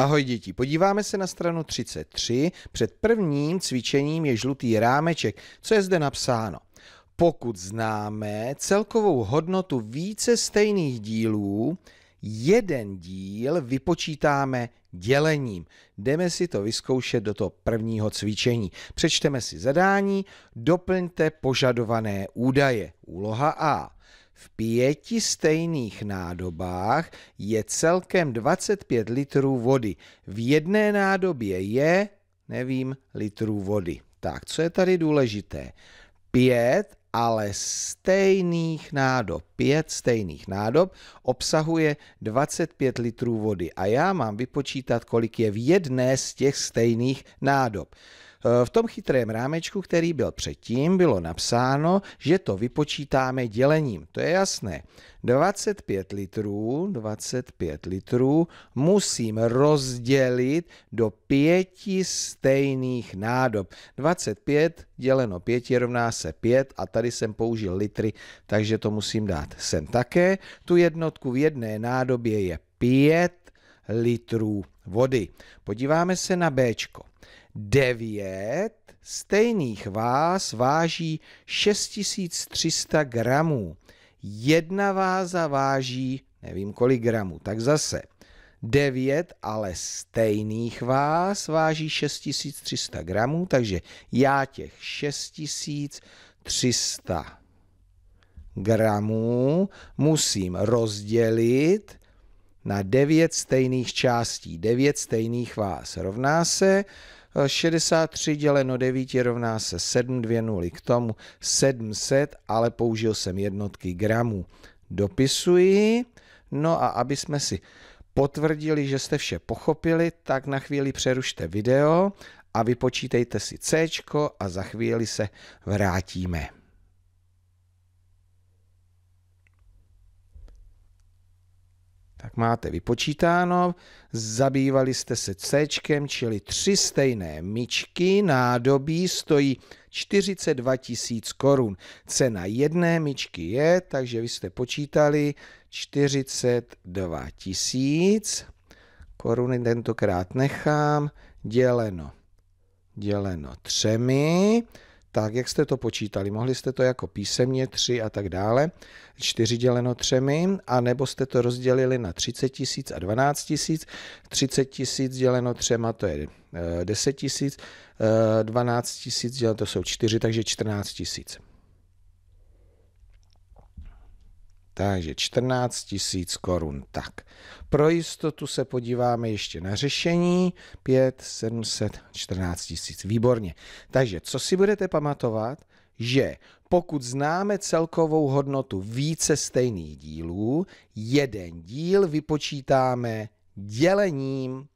Ahoj děti, podíváme se na stranu 33. Před prvním cvičením je žlutý rámeček. Co je zde napsáno? Pokud známe celkovou hodnotu více stejných dílů, jeden díl vypočítáme dělením. Jdeme si to vyzkoušet do toho prvního cvičení. Přečteme si zadání, doplňte požadované údaje. Úloha A. V pěti stejných nádobách je celkem 25 litrů vody. V jedné nádobě je, nevím, litrů vody. Tak, co je tady důležité? Pět, ale stejných nádob, pět stejných nádob obsahuje 25 litrů vody a já mám vypočítat, kolik je v jedné z těch stejných nádob. Eh, v tom chytrém rámečku, který byl předtím, bylo napsáno, že to vypočítáme dělením. To je jasné. 25 litrů, 25 litrů musím rozdělit do pěti stejných nádob. 25 děleno 5 rovná se 5 a tady jsem použil litry, takže to musím dát sem také. Tu jednotku v jedné nádobě je 5 litrů vody. Podíváme se na B. 9 stejných váz váží 6300 gramů. Jedna váza váží nevím kolik gramů, tak zase 9, ale stejných váz váží 6300 gramů, takže já těch 6300 gramů musím rozdělit na 9 stejných částí. 9 stejných vás rovná se 63 eh, děleno 9 rovná se 7, 2 nuly. K tomu 700, ale použil jsem jednotky gramů. Dopisuji. No a aby jsme si potvrdili, že jste vše pochopili, tak na chvíli přerušte video a vypočítejte si C a za chvíli se vrátíme. tak máte vypočítáno, zabývali jste se C, čili tři stejné myčky, nádobí stojí 42 tisíc korun. Cena jedné myčky je, takže vy jste počítali 42 tisíc, koruny tentokrát nechám, děleno, děleno třemi, tak jak jste to počítali? Mohli jste to jako písemně 3 a tak dále, 4 děleno 3, a nebo jste to rozdělili na 30 tisíc a 12 tisíc, 30 tisíc děleno 3, to je 10 eh, tisíc, 12 eh, tisíc děleno to jsou 4, takže 14 tisíc. takže 14 000 korun. Tak, pro jistotu se podíváme ještě na řešení. 5, 700, 14 000, výborně. Takže, co si budete pamatovat? že pokud známe celkovou hodnotu více stejných dílů, jeden díl vypočítáme dělením